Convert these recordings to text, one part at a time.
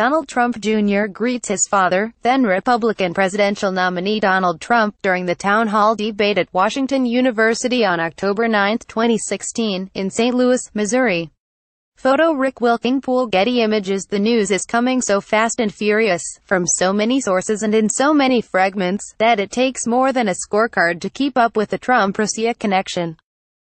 Donald Trump Jr. greets his father, then Republican presidential nominee Donald Trump, during the town hall debate at Washington University on October 9, 2016, in St. Louis, Missouri. Photo Rick Wilking Pool Getty Images The news is coming so fast and furious, from so many sources and in so many fragments, that it takes more than a scorecard to keep up with the Trump-Russia connection.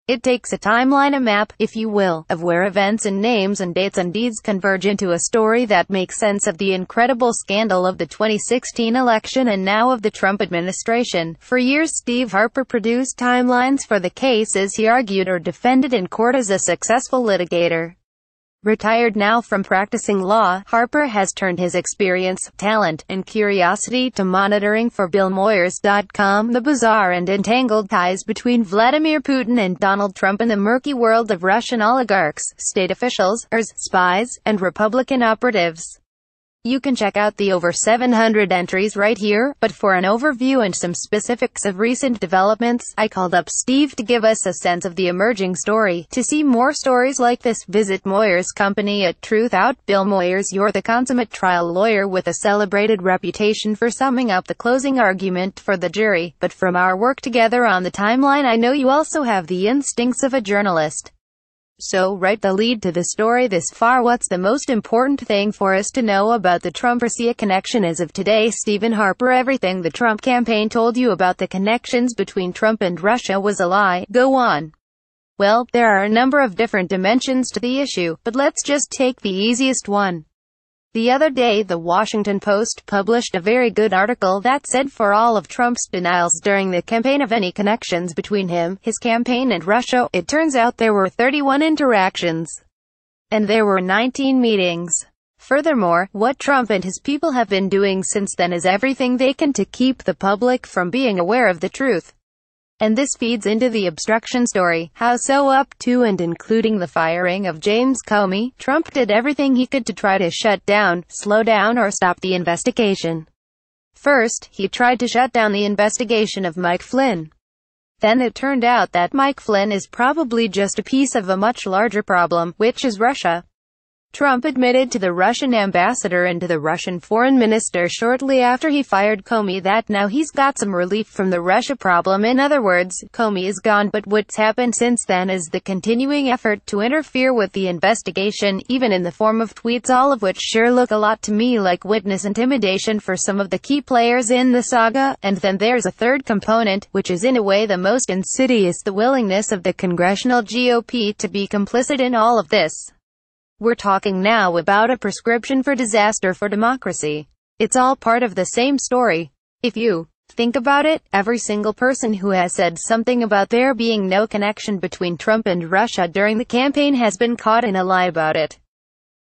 It takes a timeline, a map, if you will, of where events and names and dates and deeds converge into a story that makes sense of the incredible scandal of the 2016 election and now of the Trump administration. For years Steve Harper produced timelines for the cases he argued or defended in court as a successful litigator. Retired now from practicing law, Harper has turned his experience, talent, and curiosity to monitoring for BillMoyers.com, the bizarre and entangled ties between Vladimir Putin and Donald Trump and the murky world of Russian oligarchs, state officials, spies, and Republican operatives. You can check out the over 700 entries right here, but for an overview and some specifics of recent developments, I called up Steve to give us a sense of the emerging story. To see more stories like this, visit Moyer's company at Truth Out. Bill Moyers, you're the consummate trial lawyer with a celebrated reputation for summing up the closing argument for the jury, but from our work together on the timeline I know you also have the instincts of a journalist. So write the lead to the story this far what's the most important thing for us to know about the Trump-Russia connection as of today Stephen Harper everything the Trump campaign told you about the connections between Trump and Russia was a lie, go on. Well, there are a number of different dimensions to the issue, but let's just take the easiest one. The other day the Washington Post published a very good article that said for all of Trump's denials during the campaign of any connections between him, his campaign and Russia, it turns out there were 31 interactions. And there were 19 meetings. Furthermore, what Trump and his people have been doing since then is everything they can to keep the public from being aware of the truth. And this feeds into the obstruction story, how so up to and including the firing of James Comey, Trump did everything he could to try to shut down, slow down or stop the investigation. First, he tried to shut down the investigation of Mike Flynn. Then it turned out that Mike Flynn is probably just a piece of a much larger problem, which is Russia. Trump admitted to the Russian ambassador and to the Russian foreign minister shortly after he fired Comey that now he's got some relief from the Russia problem. In other words, Comey is gone, but what's happened since then is the continuing effort to interfere with the investigation, even in the form of tweets, all of which sure look a lot to me like witness intimidation for some of the key players in the saga. And then there's a third component, which is in a way the most insidious, the willingness of the congressional GOP to be complicit in all of this. We're talking now about a prescription for disaster for democracy. It's all part of the same story. If you think about it, every single person who has said something about there being no connection between Trump and Russia during the campaign has been caught in a lie about it.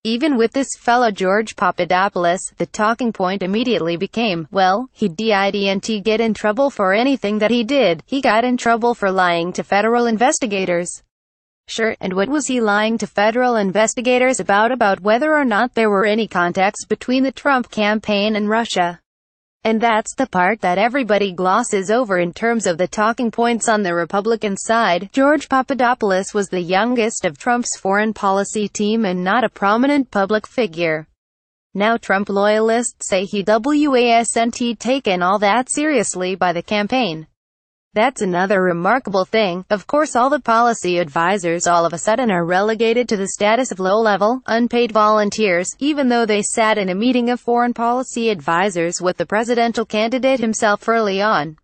Even with this fellow George Papadopoulos, the talking point immediately became, well, he didn't get in trouble for anything that he did, he got in trouble for lying to federal investigators. Sure, and what was he lying to federal investigators about about whether or not there were any contacts between the Trump campaign and Russia? And that's the part that everybody glosses over in terms of the talking points on the Republican side. George Papadopoulos was the youngest of Trump's foreign policy team and not a prominent public figure. Now Trump loyalists say he wasn't taken all that seriously by the campaign. That's another remarkable thing. Of course all the policy advisors all of a sudden are relegated to the status of low-level, unpaid volunteers, even though they sat in a meeting of foreign policy advisors with the presidential candidate himself early on.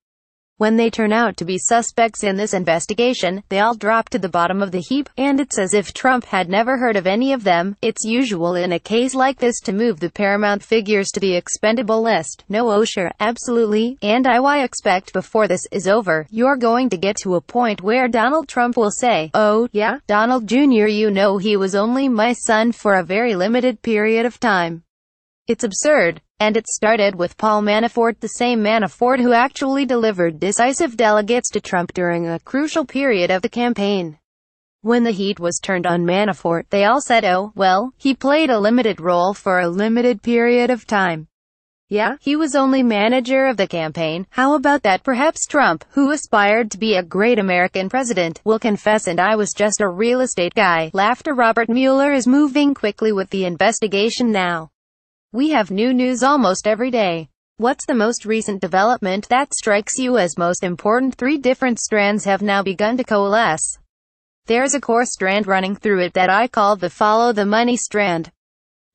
When they turn out to be suspects in this investigation, they all drop to the bottom of the heap, and it's as if Trump had never heard of any of them. It's usual in a case like this to move the paramount figures to the expendable list. No Osher, absolutely, and I, I expect before this is over, you're going to get to a point where Donald Trump will say, oh, yeah, Donald Jr. you know he was only my son for a very limited period of time. It's absurd. And it started with Paul Manafort, the same Manafort who actually delivered decisive delegates to Trump during a crucial period of the campaign. When the heat was turned on Manafort, they all said, oh, well, he played a limited role for a limited period of time. Yeah, he was only manager of the campaign. How about that? Perhaps Trump, who aspired to be a great American president, will confess and I was just a real estate guy. Laughter Robert Mueller is moving quickly with the investigation now. We have new news almost every day. What's the most recent development that strikes you as most important? Three different strands have now begun to coalesce. There's a core strand running through it that I call the follow the money strand.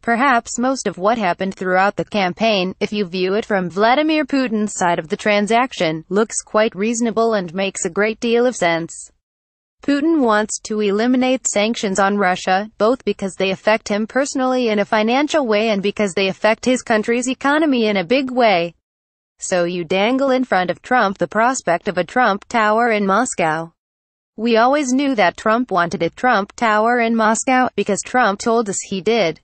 Perhaps most of what happened throughout the campaign, if you view it from Vladimir Putin's side of the transaction, looks quite reasonable and makes a great deal of sense. Putin wants to eliminate sanctions on Russia, both because they affect him personally in a financial way and because they affect his country's economy in a big way. So you dangle in front of Trump the prospect of a Trump Tower in Moscow. We always knew that Trump wanted a Trump Tower in Moscow, because Trump told us he did.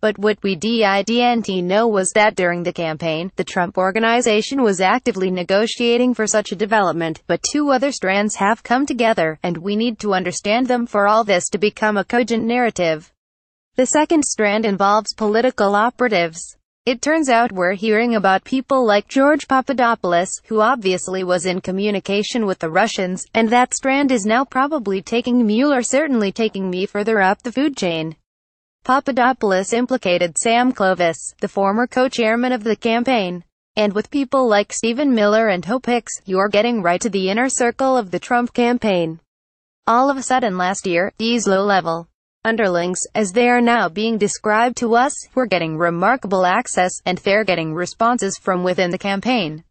But what we didn't know was that during the campaign, the Trump organization was actively negotiating for such a development, but two other strands have come together, and we need to understand them for all this to become a cogent narrative. The second strand involves political operatives. It turns out we're hearing about people like George Papadopoulos, who obviously was in communication with the Russians, and that strand is now probably taking Mueller certainly taking me further up the food chain. Papadopoulos implicated Sam Clovis, the former co-chairman of the campaign. And with people like Stephen Miller and Hope Hicks, you're getting right to the inner circle of the Trump campaign. All of a sudden last year, these low-level underlings, as they are now being described to us, were getting remarkable access, and they're getting responses from within the campaign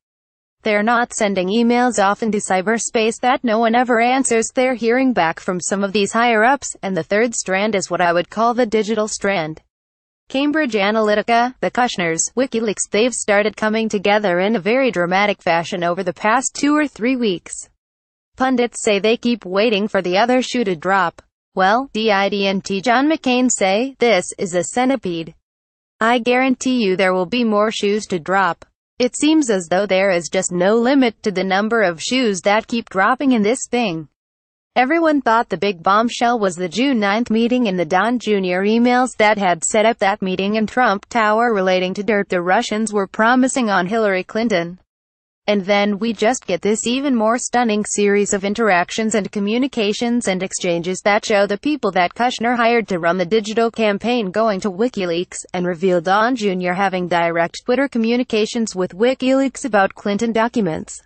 they're not sending emails off into cyberspace that no one ever answers. They're hearing back from some of these higher-ups, and the third strand is what I would call the digital strand. Cambridge Analytica, the Kushners, WikiLeaks, they've started coming together in a very dramatic fashion over the past two or three weeks. Pundits say they keep waiting for the other shoe to drop. Well, DIDNT John McCain say, this is a centipede. I guarantee you there will be more shoes to drop. It seems as though there is just no limit to the number of shoes that keep dropping in this thing. Everyone thought the big bombshell was the June 9th meeting in the Don Jr. emails that had set up that meeting in Trump Tower relating to dirt the Russians were promising on Hillary Clinton. And then we just get this even more stunning series of interactions and communications and exchanges that show the people that Kushner hired to run the digital campaign going to WikiLeaks, and reveal Don Jr. having direct Twitter communications with WikiLeaks about Clinton documents.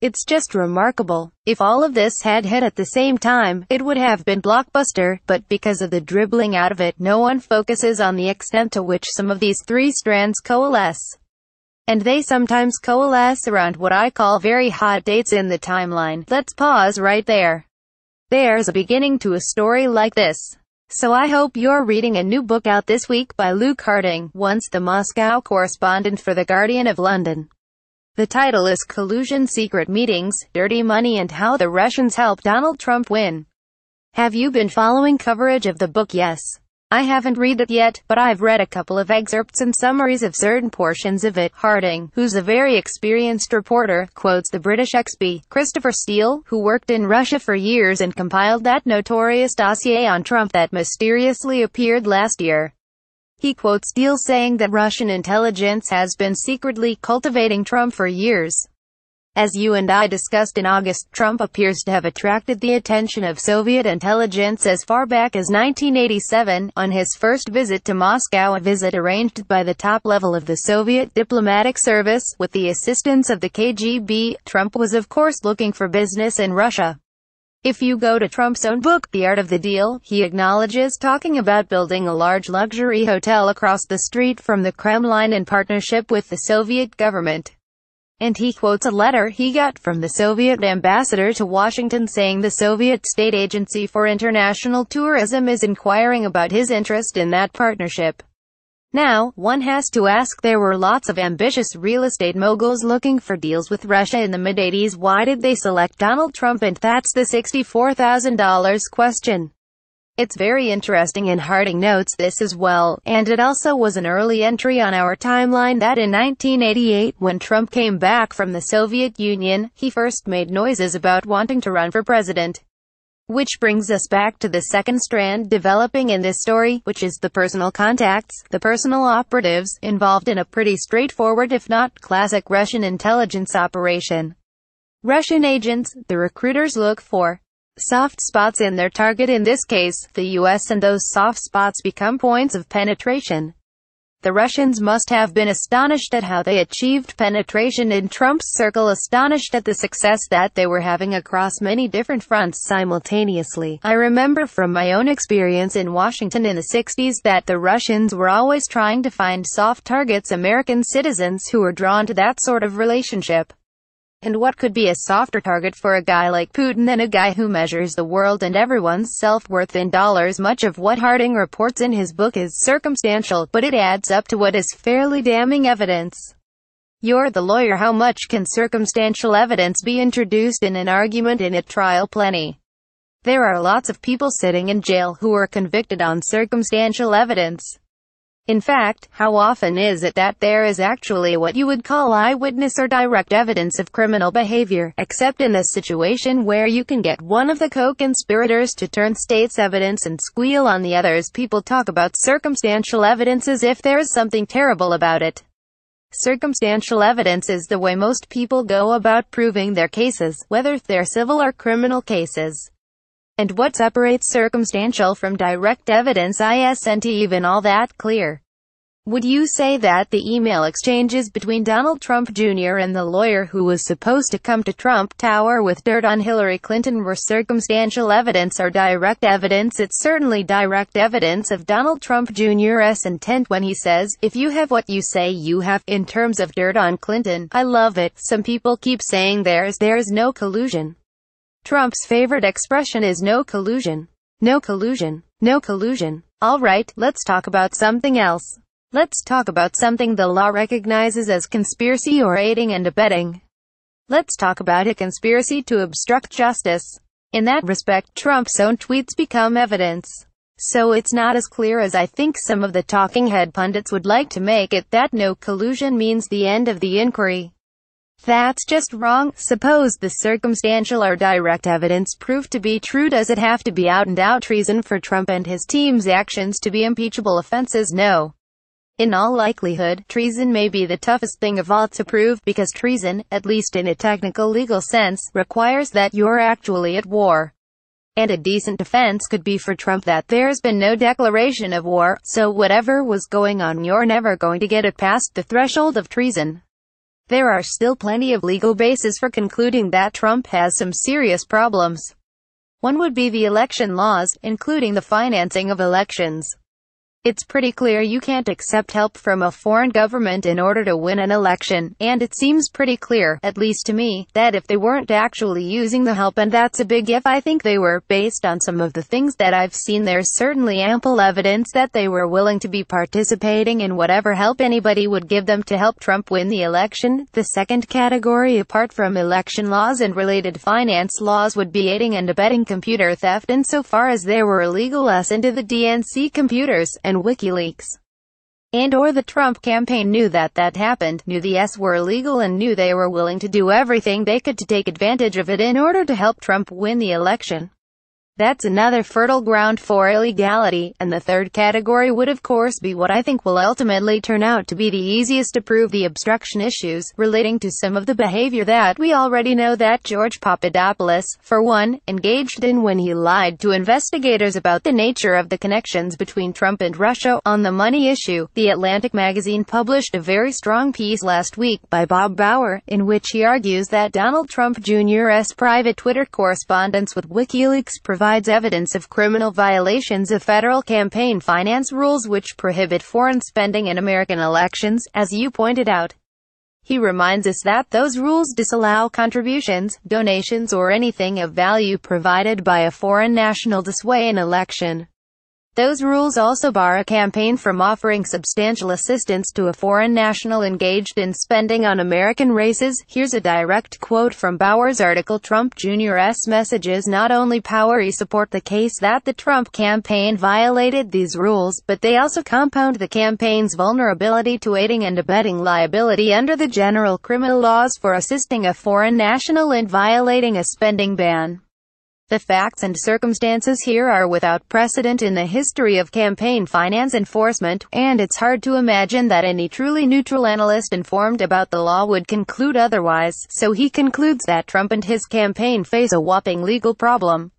It's just remarkable. If all of this had hit at the same time, it would have been blockbuster, but because of the dribbling out of it, no one focuses on the extent to which some of these three strands coalesce and they sometimes coalesce around what I call very hot dates in the timeline. Let's pause right there. There's a beginning to a story like this. So I hope you're reading a new book out this week by Luke Harding, once the Moscow correspondent for The Guardian of London. The title is Collusion Secret Meetings, Dirty Money and How the Russians Helped Donald Trump Win. Have you been following coverage of the book? Yes. I haven't read it yet, but I've read a couple of excerpts and summaries of certain portions of it. Harding, who's a very experienced reporter, quotes the British XP, Christopher Steele, who worked in Russia for years and compiled that notorious dossier on Trump that mysteriously appeared last year. He quotes Steele saying that Russian intelligence has been secretly cultivating Trump for years. As you and I discussed in August, Trump appears to have attracted the attention of Soviet intelligence as far back as 1987, on his first visit to Moscow a visit arranged by the top level of the Soviet diplomatic service, with the assistance of the KGB. Trump was of course looking for business in Russia. If you go to Trump's own book, The Art of the Deal, he acknowledges talking about building a large luxury hotel across the street from the Kremlin in partnership with the Soviet government and he quotes a letter he got from the Soviet ambassador to Washington saying the Soviet State Agency for International Tourism is inquiring about his interest in that partnership. Now, one has to ask there were lots of ambitious real estate moguls looking for deals with Russia in the mid-80s why did they select Donald Trump and that's the $64,000 question. It's very interesting and Harding notes this as well, and it also was an early entry on our timeline that in 1988, when Trump came back from the Soviet Union, he first made noises about wanting to run for president. Which brings us back to the second strand developing in this story, which is the personal contacts, the personal operatives, involved in a pretty straightforward if not classic Russian intelligence operation. Russian agents, the recruiters look for, soft spots in their target in this case, the US and those soft spots become points of penetration. The Russians must have been astonished at how they achieved penetration in Trump's circle astonished at the success that they were having across many different fronts simultaneously. I remember from my own experience in Washington in the 60s that the Russians were always trying to find soft targets American citizens who were drawn to that sort of relationship. And what could be a softer target for a guy like Putin than a guy who measures the world and everyone's self-worth in dollars? Much of what Harding reports in his book is circumstantial, but it adds up to what is fairly damning evidence. You're the lawyer how much can circumstantial evidence be introduced in an argument in a trial plenty? There are lots of people sitting in jail who are convicted on circumstantial evidence. In fact, how often is it that there is actually what you would call eyewitness or direct evidence of criminal behavior, except in a situation where you can get one of the co-conspirators to turn state's evidence and squeal on the others. People talk about circumstantial evidence as if there is something terrible about it. Circumstantial evidence is the way most people go about proving their cases, whether they're civil or criminal cases and what separates circumstantial from direct evidence isn't even all that clear. Would you say that the email exchanges between Donald Trump Jr. and the lawyer who was supposed to come to Trump Tower with dirt on Hillary Clinton were circumstantial evidence or direct evidence? It's certainly direct evidence of Donald Trump Jr.'s intent when he says, if you have what you say you have, in terms of dirt on Clinton, I love it. Some people keep saying there's, there's no collusion. Trump's favorite expression is no collusion. No collusion. No collusion. Alright, let's talk about something else. Let's talk about something the law recognizes as conspiracy or aiding and abetting. Let's talk about a conspiracy to obstruct justice. In that respect, Trump's own tweets become evidence. So it's not as clear as I think some of the talking head pundits would like to make it that no collusion means the end of the inquiry. That's just wrong. Suppose the circumstantial or direct evidence proved to be true. Does it have to be out and out treason for Trump and his team's actions to be impeachable offenses? No. In all likelihood, treason may be the toughest thing of all to prove because treason, at least in a technical legal sense, requires that you're actually at war. And a decent defense could be for Trump that there's been no declaration of war, so whatever was going on you're never going to get it past the threshold of treason. There are still plenty of legal bases for concluding that Trump has some serious problems. One would be the election laws, including the financing of elections. It's pretty clear you can't accept help from a foreign government in order to win an election, and it seems pretty clear, at least to me, that if they weren't actually using the help and that's a big if I think they were, based on some of the things that I've seen there's certainly ample evidence that they were willing to be participating in whatever help anybody would give them to help Trump win the election. The second category apart from election laws and related finance laws would be aiding and abetting computer theft insofar as they were illegal us into the DNC computers, and WikiLeaks and or the Trump campaign knew that that happened, knew the S were illegal and knew they were willing to do everything they could to take advantage of it in order to help Trump win the election. That's another fertile ground for illegality, and the third category would of course be what I think will ultimately turn out to be the easiest to prove the obstruction issues, relating to some of the behavior that we already know that George Papadopoulos, for one, engaged in when he lied to investigators about the nature of the connections between Trump and Russia on the money issue. The Atlantic magazine published a very strong piece last week by Bob Bauer, in which he argues that Donald Trump Jr.'s private Twitter correspondence with WikiLeaks provides provides evidence of criminal violations of federal campaign finance rules which prohibit foreign spending in American elections, as you pointed out. He reminds us that those rules disallow contributions, donations or anything of value provided by a foreign national to sway an election. Those rules also bar a campaign from offering substantial assistance to a foreign national engaged in spending on American races. Here's a direct quote from Bauer's article Trump Jr.'s messages not only power e support the case that the Trump campaign violated these rules, but they also compound the campaign's vulnerability to aiding and abetting liability under the general criminal laws for assisting a foreign national in violating a spending ban. The facts and circumstances here are without precedent in the history of campaign finance enforcement, and it's hard to imagine that any truly neutral analyst informed about the law would conclude otherwise, so he concludes that Trump and his campaign face a whopping legal problem.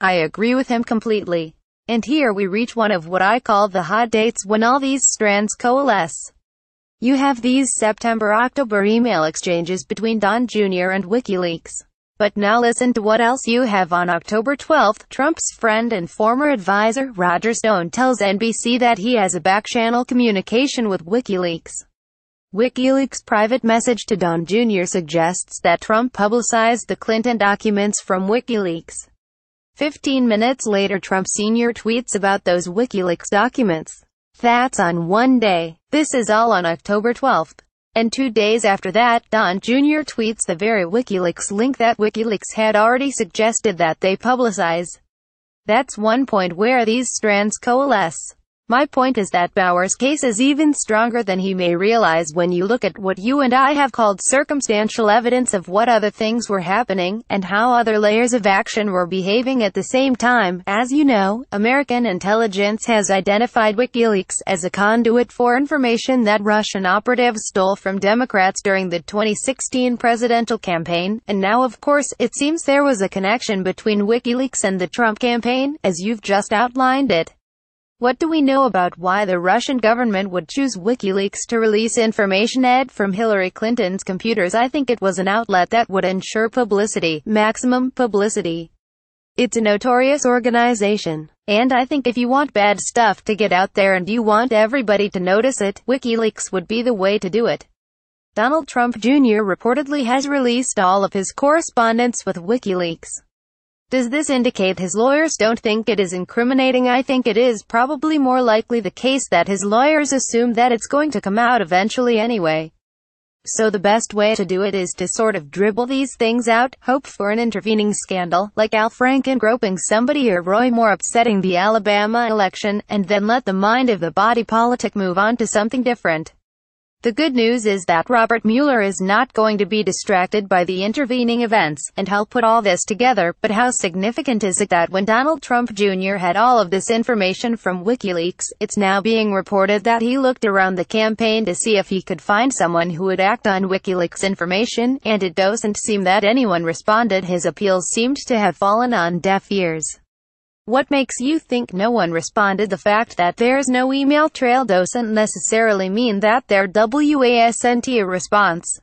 I agree with him completely. And here we reach one of what I call the hot dates when all these strands coalesce. You have these September-October email exchanges between Don Jr. and WikiLeaks. But now listen to what else you have on October 12. Trump's friend and former advisor, Roger Stone tells NBC that he has a back-channel communication with WikiLeaks. WikiLeaks' private message to Don Jr. suggests that Trump publicized the Clinton documents from WikiLeaks. Fifteen minutes later Trump Sr. tweets about those WikiLeaks documents. That's on one day. This is all on October 12. And two days after that, Don Jr. tweets the very WikiLeaks link that WikiLeaks had already suggested that they publicize. That's one point where these strands coalesce. My point is that Bauer's case is even stronger than he may realize when you look at what you and I have called circumstantial evidence of what other things were happening, and how other layers of action were behaving at the same time. As you know, American intelligence has identified WikiLeaks as a conduit for information that Russian operatives stole from Democrats during the 2016 presidential campaign, and now of course, it seems there was a connection between WikiLeaks and the Trump campaign, as you've just outlined it. What do we know about why the Russian government would choose WikiLeaks to release information ed from Hillary Clinton's computers? I think it was an outlet that would ensure publicity, maximum publicity. It's a notorious organization. And I think if you want bad stuff to get out there and you want everybody to notice it, WikiLeaks would be the way to do it. Donald Trump Jr. reportedly has released all of his correspondence with WikiLeaks. Does this indicate his lawyers don't think it is incriminating? I think it is probably more likely the case that his lawyers assume that it's going to come out eventually anyway. So the best way to do it is to sort of dribble these things out, hope for an intervening scandal, like Al Franken groping somebody or Roy Moore upsetting the Alabama election, and then let the mind of the body politic move on to something different. The good news is that Robert Mueller is not going to be distracted by the intervening events, and help put all this together, but how significant is it that when Donald Trump Jr. had all of this information from WikiLeaks, it's now being reported that he looked around the campaign to see if he could find someone who would act on WikiLeaks information, and it doesn't seem that anyone responded his appeals seemed to have fallen on deaf ears. What makes you think no one responded? The fact that there's no email trail doesn't necessarily mean that there wasn't a response.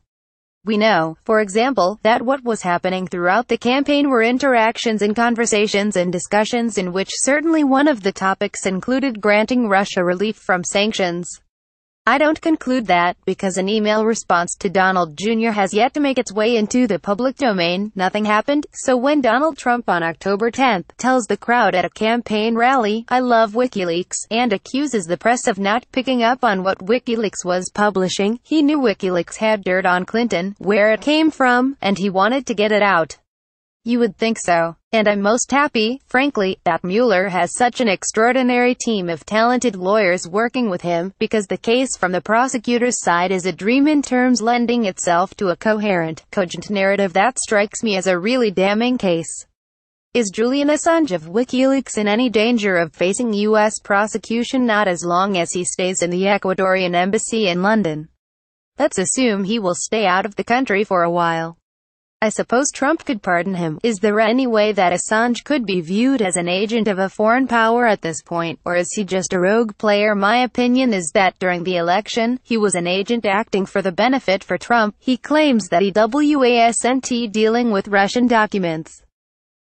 We know, for example, that what was happening throughout the campaign were interactions and conversations and discussions in which certainly one of the topics included granting Russia relief from sanctions. I don't conclude that, because an email response to Donald Jr. has yet to make its way into the public domain, nothing happened, so when Donald Trump on October 10 tells the crowd at a campaign rally, I love WikiLeaks, and accuses the press of not picking up on what WikiLeaks was publishing, he knew WikiLeaks had dirt on Clinton, where it came from, and he wanted to get it out. You would think so. And I'm most happy, frankly, that Mueller has such an extraordinary team of talented lawyers working with him, because the case from the prosecutor's side is a dream in terms lending itself to a coherent, cogent narrative that strikes me as a really damning case. Is Julian Assange of WikiLeaks in any danger of facing U.S. prosecution not as long as he stays in the Ecuadorian embassy in London? Let's assume he will stay out of the country for a while. I suppose Trump could pardon him. Is there any way that Assange could be viewed as an agent of a foreign power at this point, or is he just a rogue player? My opinion is that during the election, he was an agent acting for the benefit for Trump. He claims that he wasn't dealing with Russian documents.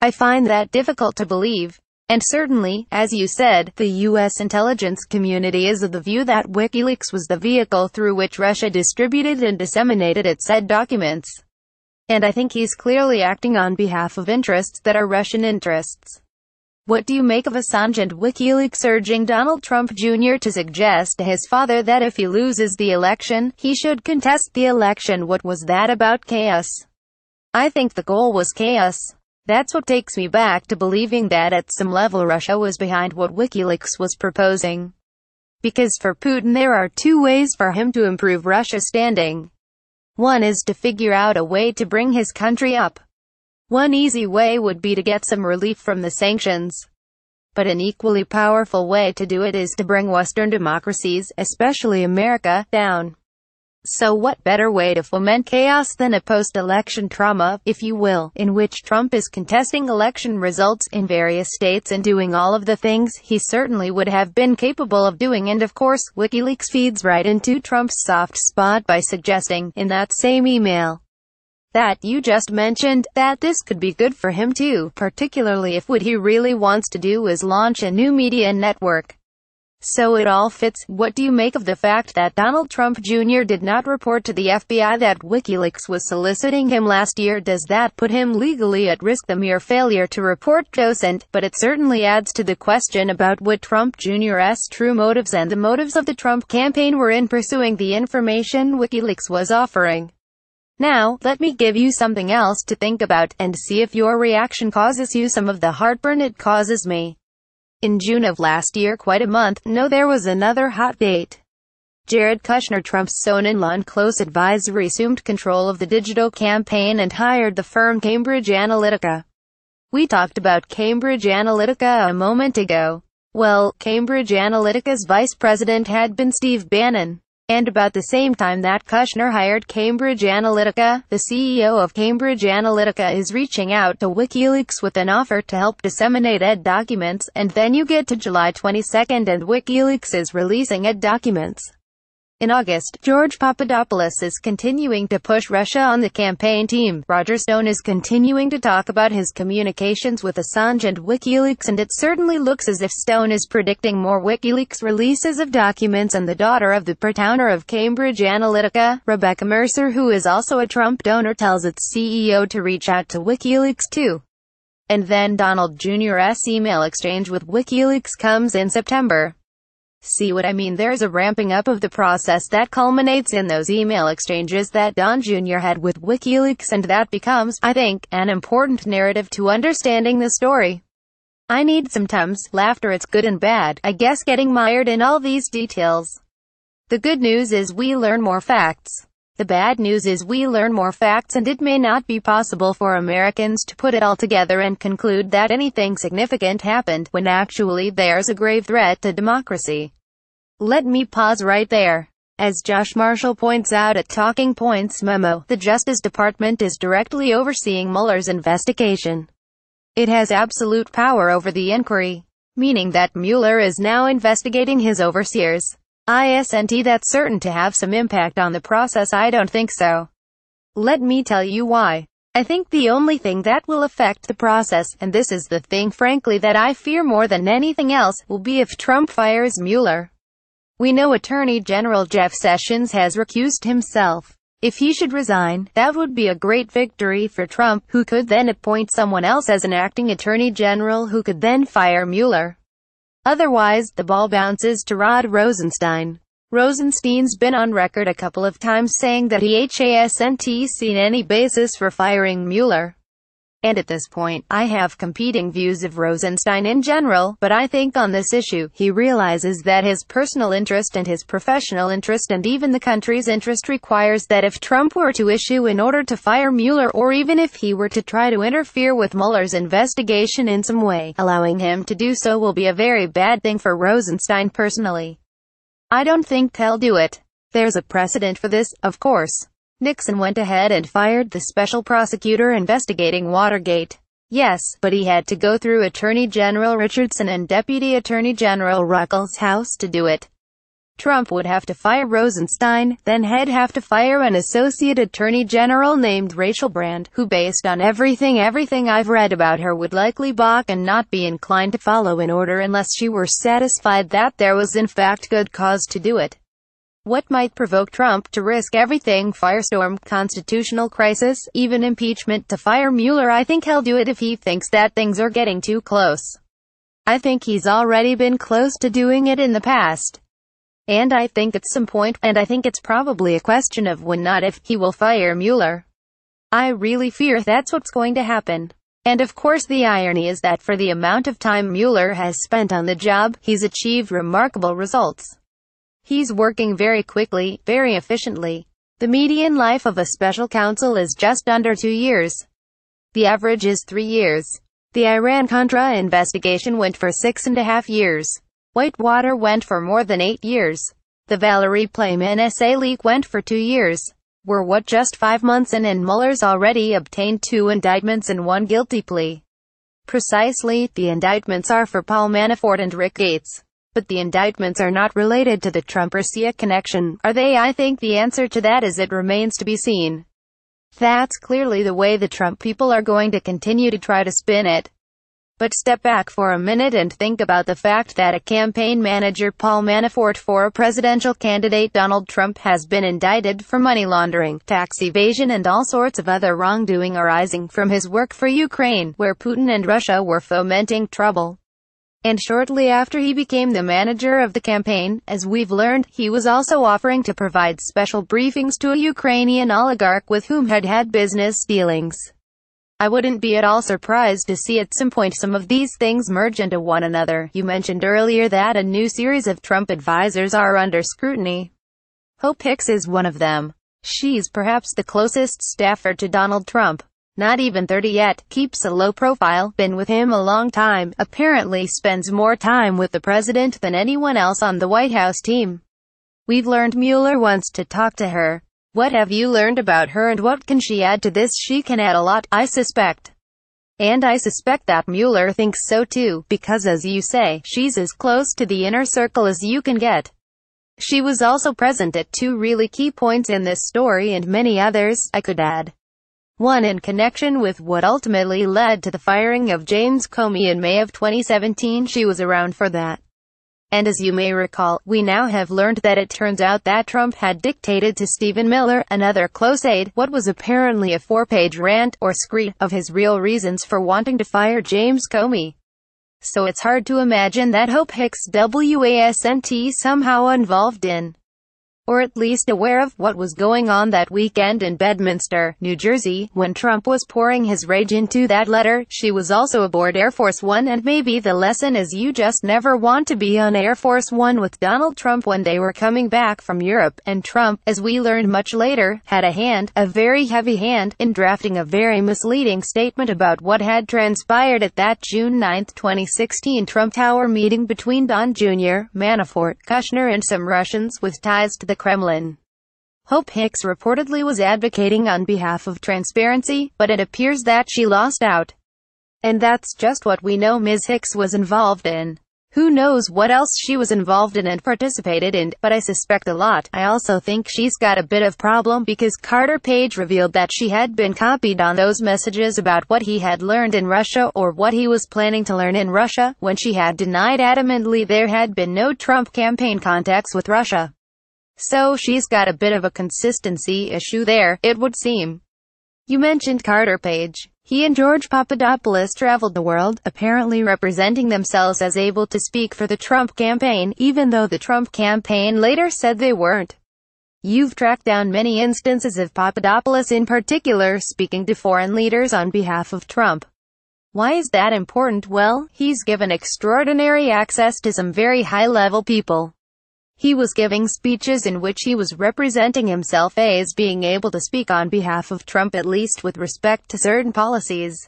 I find that difficult to believe. And certainly, as you said, the U.S. intelligence community is of the view that WikiLeaks was the vehicle through which Russia distributed and disseminated its said documents. And I think he's clearly acting on behalf of interests that are Russian interests. What do you make of Assange and WikiLeaks urging Donald Trump Jr. to suggest to his father that if he loses the election, he should contest the election? What was that about chaos? I think the goal was chaos. That's what takes me back to believing that at some level Russia was behind what WikiLeaks was proposing. Because for Putin there are two ways for him to improve Russia's standing. One is to figure out a way to bring his country up. One easy way would be to get some relief from the sanctions. But an equally powerful way to do it is to bring Western democracies, especially America, down. So what better way to foment chaos than a post-election trauma, if you will, in which Trump is contesting election results in various states and doing all of the things he certainly would have been capable of doing and of course, WikiLeaks feeds right into Trump's soft spot by suggesting, in that same email, that you just mentioned, that this could be good for him too, particularly if what he really wants to do is launch a new media network. So it all fits. What do you make of the fact that Donald Trump Jr. did not report to the FBI that WikiLeaks was soliciting him last year? Does that put him legally at risk? The mere failure to report docent, but it certainly adds to the question about what Trump Jr.'s true motives and the motives of the Trump campaign were in pursuing the information WikiLeaks was offering. Now, let me give you something else to think about, and see if your reaction causes you some of the heartburn it causes me. In June of last year quite a month, no there was another hot date. Jared Kushner Trump's son-in-law and close advisor assumed control of the digital campaign and hired the firm Cambridge Analytica. We talked about Cambridge Analytica a moment ago. Well, Cambridge Analytica's vice president had been Steve Bannon. And about the same time that Kushner hired Cambridge Analytica, the CEO of Cambridge Analytica is reaching out to WikiLeaks with an offer to help disseminate ED documents, and then you get to July 22nd and WikiLeaks is releasing ED documents. In August, George Papadopoulos is continuing to push Russia on the campaign team. Roger Stone is continuing to talk about his communications with Assange and WikiLeaks and it certainly looks as if Stone is predicting more WikiLeaks releases of documents and the daughter of the per-towner of Cambridge Analytica, Rebecca Mercer who is also a Trump donor tells its CEO to reach out to WikiLeaks too and then Donald Jr.'s email exchange with WikiLeaks comes in September. See what I mean? There's a ramping up of the process that culminates in those email exchanges that Don Jr. had with WikiLeaks and that becomes, I think, an important narrative to understanding the story. I need sometimes, laughter it's good and bad, I guess getting mired in all these details. The good news is we learn more facts. The bad news is we learn more facts and it may not be possible for Americans to put it all together and conclude that anything significant happened, when actually there's a grave threat to democracy. Let me pause right there. As Josh Marshall points out at Talking Points memo, the Justice Department is directly overseeing Mueller's investigation. It has absolute power over the inquiry, meaning that Mueller is now investigating his overseers. ISNT that's certain to have some impact on the process I don't think so. Let me tell you why. I think the only thing that will affect the process, and this is the thing frankly that I fear more than anything else, will be if Trump fires Mueller. We know Attorney General Jeff Sessions has recused himself. If he should resign, that would be a great victory for Trump, who could then appoint someone else as an acting attorney general who could then fire Mueller. Otherwise, the ball bounces to Rod Rosenstein. Rosenstein's been on record a couple of times saying that he hasn't seen any basis for firing Mueller. And at this point, I have competing views of Rosenstein in general, but I think on this issue, he realizes that his personal interest and his professional interest and even the country's interest requires that if Trump were to issue an order to fire Mueller or even if he were to try to interfere with Mueller's investigation in some way, allowing him to do so will be a very bad thing for Rosenstein personally. I don't think he'll do it. There's a precedent for this, of course. Nixon went ahead and fired the special prosecutor investigating Watergate. Yes, but he had to go through Attorney General Richardson and Deputy Attorney General Ruckel's house to do it. Trump would have to fire Rosenstein, then he'd have to fire an associate attorney general named Rachel Brand, who based on everything everything I've read about her would likely balk and not be inclined to follow an order unless she were satisfied that there was in fact good cause to do it. What might provoke Trump to risk everything firestorm, constitutional crisis, even impeachment to fire Mueller I think he'll do it if he thinks that things are getting too close. I think he's already been close to doing it in the past. And I think at some point, and I think it's probably a question of when not if, he will fire Mueller. I really fear that's what's going to happen. And of course the irony is that for the amount of time Mueller has spent on the job, he's achieved remarkable results. He's working very quickly, very efficiently. The median life of a special counsel is just under two years. The average is three years. The Iran-Contra investigation went for six and a half years. Whitewater went for more than eight years. The Valerie Plame NSA leak went for two years. We're what just five months in and Mueller's already obtained two indictments and one guilty plea. Precisely, the indictments are for Paul Manafort and Rick Gates. But the indictments are not related to the Trump-Russia connection, are they? I think the answer to that is it remains to be seen. That's clearly the way the Trump people are going to continue to try to spin it. But step back for a minute and think about the fact that a campaign manager Paul Manafort for a presidential candidate Donald Trump has been indicted for money laundering, tax evasion and all sorts of other wrongdoing arising from his work for Ukraine, where Putin and Russia were fomenting trouble and shortly after he became the manager of the campaign, as we've learned, he was also offering to provide special briefings to a Ukrainian oligarch with whom had had business dealings. I wouldn't be at all surprised to see at some point some of these things merge into one another. You mentioned earlier that a new series of Trump advisers are under scrutiny. Hope Hicks is one of them. She's perhaps the closest staffer to Donald Trump not even 30 yet, keeps a low profile, been with him a long time, apparently spends more time with the president than anyone else on the White House team. We've learned Mueller wants to talk to her. What have you learned about her and what can she add to this? She can add a lot, I suspect. And I suspect that Mueller thinks so too, because as you say, she's as close to the inner circle as you can get. She was also present at two really key points in this story and many others, I could add one in connection with what ultimately led to the firing of James Comey in May of 2017 she was around for that. And as you may recall, we now have learned that it turns out that Trump had dictated to Stephen Miller, another close aide, what was apparently a four-page rant, or screed, of his real reasons for wanting to fire James Comey. So it's hard to imagine that Hope Hicks WASNT somehow involved in or at least aware of what was going on that weekend in Bedminster, New Jersey, when Trump was pouring his rage into that letter. She was also aboard Air Force One and maybe the lesson is you just never want to be on Air Force One with Donald Trump when they were coming back from Europe, and Trump, as we learned much later, had a hand, a very heavy hand, in drafting a very misleading statement about what had transpired at that June 9, 2016 Trump Tower meeting between Don Jr., Manafort, Kushner and some Russians with ties to the Kremlin. Hope Hicks reportedly was advocating on behalf of transparency, but it appears that she lost out. And that's just what we know Ms. Hicks was involved in. Who knows what else she was involved in and participated in, but I suspect a lot. I also think she's got a bit of problem because Carter Page revealed that she had been copied on those messages about what he had learned in Russia or what he was planning to learn in Russia, when she had denied adamantly there had been no Trump campaign contacts with Russia. So she's got a bit of a consistency issue there, it would seem. You mentioned Carter Page. He and George Papadopoulos traveled the world, apparently representing themselves as able to speak for the Trump campaign, even though the Trump campaign later said they weren't. You've tracked down many instances of Papadopoulos in particular speaking to foreign leaders on behalf of Trump. Why is that important? Well, he's given extraordinary access to some very high-level people. He was giving speeches in which he was representing himself as being able to speak on behalf of Trump at least with respect to certain policies.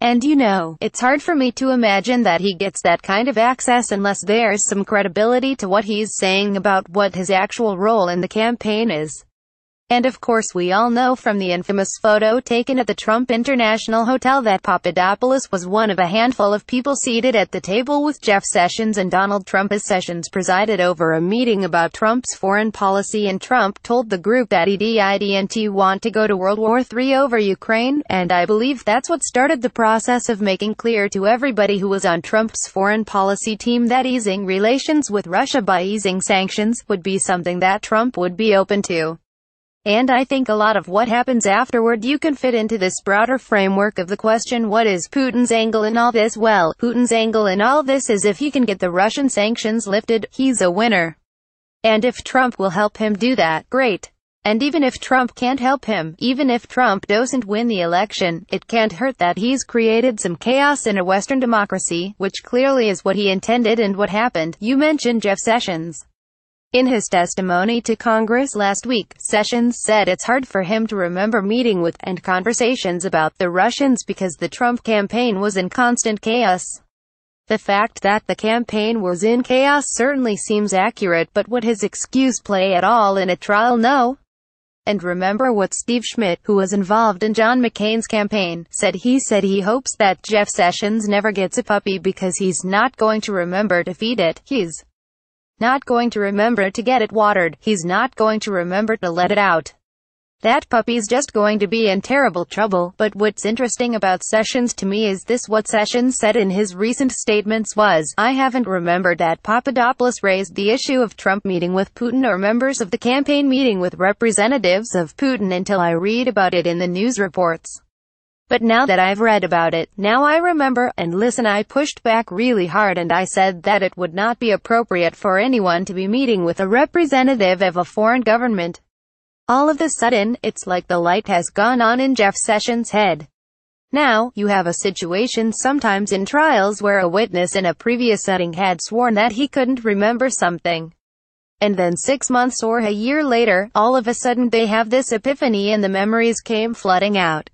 And you know, it's hard for me to imagine that he gets that kind of access unless there's some credibility to what he's saying about what his actual role in the campaign is. And of course we all know from the infamous photo taken at the Trump International Hotel that Papadopoulos was one of a handful of people seated at the table with Jeff Sessions and Donald Trump as Sessions presided over a meeting about Trump's foreign policy and Trump told the group that E D I D N T want to go to World War III over Ukraine, and I believe that's what started the process of making clear to everybody who was on Trump's foreign policy team that easing relations with Russia by easing sanctions would be something that Trump would be open to. And I think a lot of what happens afterward you can fit into this broader framework of the question what is Putin's angle in all this? Well, Putin's angle in all this is if he can get the Russian sanctions lifted, he's a winner. And if Trump will help him do that, great. And even if Trump can't help him, even if Trump doesn't win the election, it can't hurt that he's created some chaos in a Western democracy, which clearly is what he intended and what happened. You mentioned Jeff Sessions. In his testimony to Congress last week, Sessions said it's hard for him to remember meeting with, and conversations about, the Russians because the Trump campaign was in constant chaos. The fact that the campaign was in chaos certainly seems accurate but would his excuse play at all in a trial no? And remember what Steve Schmidt, who was involved in John McCain's campaign, said he said he hopes that Jeff Sessions never gets a puppy because he's not going to remember to feed it, he's not going to remember to get it watered, he's not going to remember to let it out. That puppy's just going to be in terrible trouble, but what's interesting about Sessions to me is this what Sessions said in his recent statements was, I haven't remembered that Papadopoulos raised the issue of Trump meeting with Putin or members of the campaign meeting with representatives of Putin until I read about it in the news reports. But now that I've read about it, now I remember, and listen I pushed back really hard and I said that it would not be appropriate for anyone to be meeting with a representative of a foreign government. All of a sudden, it's like the light has gone on in Jeff Sessions' head. Now, you have a situation sometimes in trials where a witness in a previous setting had sworn that he couldn't remember something. And then six months or a year later, all of a sudden they have this epiphany and the memories came flooding out.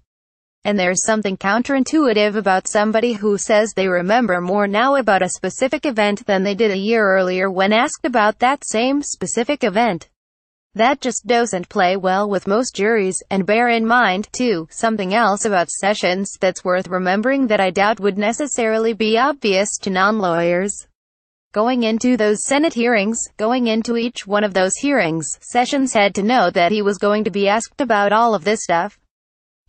And there's something counterintuitive about somebody who says they remember more now about a specific event than they did a year earlier when asked about that same specific event. That just doesn't play well with most juries, and bear in mind, too, something else about sessions that's worth remembering that I doubt would necessarily be obvious to non-lawyers. Going into those Senate hearings, going into each one of those hearings, Sessions had to know that he was going to be asked about all of this stuff,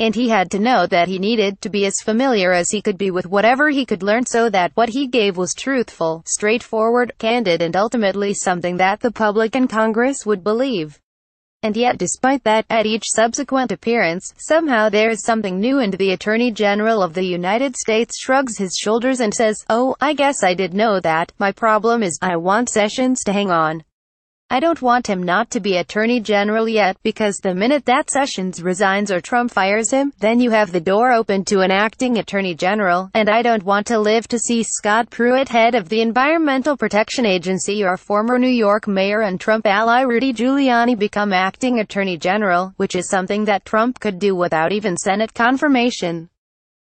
and he had to know that he needed to be as familiar as he could be with whatever he could learn so that what he gave was truthful, straightforward, candid and ultimately something that the public and Congress would believe. And yet despite that, at each subsequent appearance, somehow there is something new and the Attorney General of the United States shrugs his shoulders and says, oh, I guess I did know that, my problem is, I want Sessions to hang on. I don't want him not to be Attorney General yet because the minute that Sessions resigns or Trump fires him, then you have the door open to an acting Attorney General, and I don't want to live to see Scott Pruitt head of the Environmental Protection Agency or former New York Mayor and Trump ally Rudy Giuliani become acting Attorney General, which is something that Trump could do without even Senate confirmation.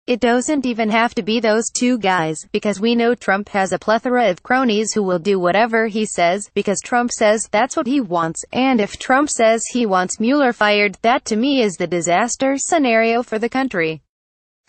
It doesn't even have to be those two guys, because we know Trump has a plethora of cronies who will do whatever he says, because Trump says that's what he wants, and if Trump says he wants Mueller fired, that to me is the disaster scenario for the country.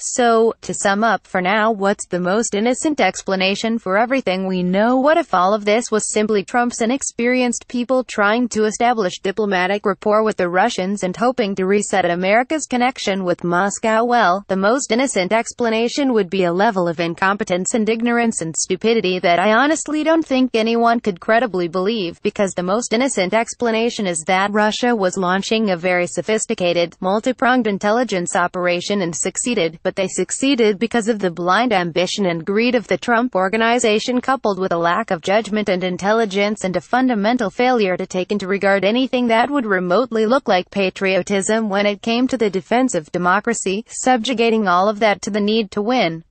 So, to sum up for now, what's the most innocent explanation for everything we know? What if all of this was simply Trump's inexperienced people trying to establish diplomatic rapport with the Russians and hoping to reset America's connection with Moscow? Well, the most innocent explanation would be a level of incompetence and ignorance and stupidity that I honestly don't think anyone could credibly believe, because the most innocent explanation is that Russia was launching a very sophisticated, multi-pronged intelligence operation and succeeded, but but they succeeded because of the blind ambition and greed of the Trump organization coupled with a lack of judgment and intelligence and a fundamental failure to take into regard anything that would remotely look like patriotism when it came to the defense of democracy, subjugating all of that to the need to win.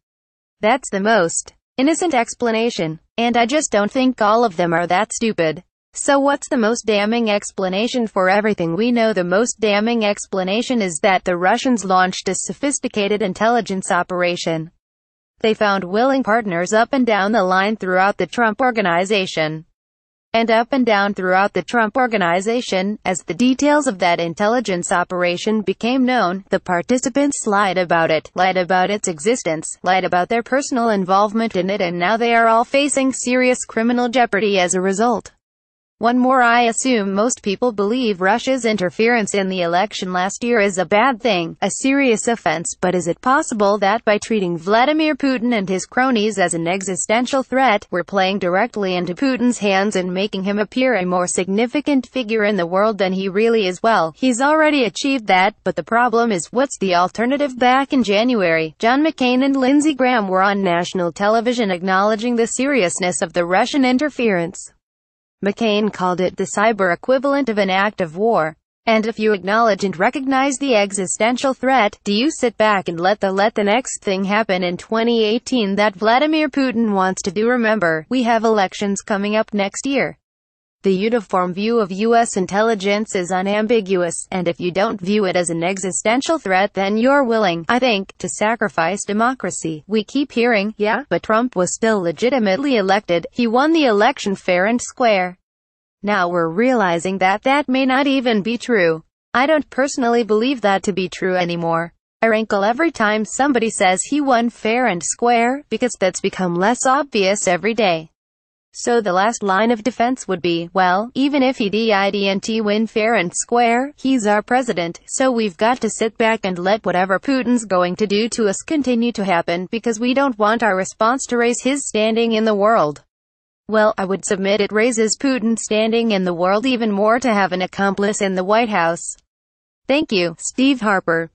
That's the most innocent explanation. And I just don't think all of them are that stupid. So what's the most damning explanation for everything we know? The most damning explanation is that the Russians launched a sophisticated intelligence operation. They found willing partners up and down the line throughout the Trump organization. And up and down throughout the Trump organization, as the details of that intelligence operation became known, the participants lied about it, lied about its existence, lied about their personal involvement in it and now they are all facing serious criminal jeopardy as a result. One more I assume most people believe Russia's interference in the election last year is a bad thing, a serious offense, but is it possible that by treating Vladimir Putin and his cronies as an existential threat, we're playing directly into Putin's hands and making him appear a more significant figure in the world than he really is? Well, he's already achieved that, but the problem is what's the alternative? Back in January, John McCain and Lindsey Graham were on national television acknowledging the seriousness of the Russian interference. McCain called it the cyber equivalent of an act of war. And if you acknowledge and recognize the existential threat, do you sit back and let the let the next thing happen in 2018 that Vladimir Putin wants to do? Remember, we have elections coming up next year. The uniform view of U.S. intelligence is unambiguous, and if you don't view it as an existential threat then you're willing, I think, to sacrifice democracy. We keep hearing, yeah, but Trump was still legitimately elected, he won the election fair and square. Now we're realizing that that may not even be true. I don't personally believe that to be true anymore. I wrinkle every time somebody says he won fair and square, because that's become less obvious every day. So the last line of defense would be, well, even if he didn't win fair and square, he's our president, so we've got to sit back and let whatever Putin's going to do to us continue to happen, because we don't want our response to raise his standing in the world. Well, I would submit it raises Putin's standing in the world even more to have an accomplice in the White House. Thank you, Steve Harper.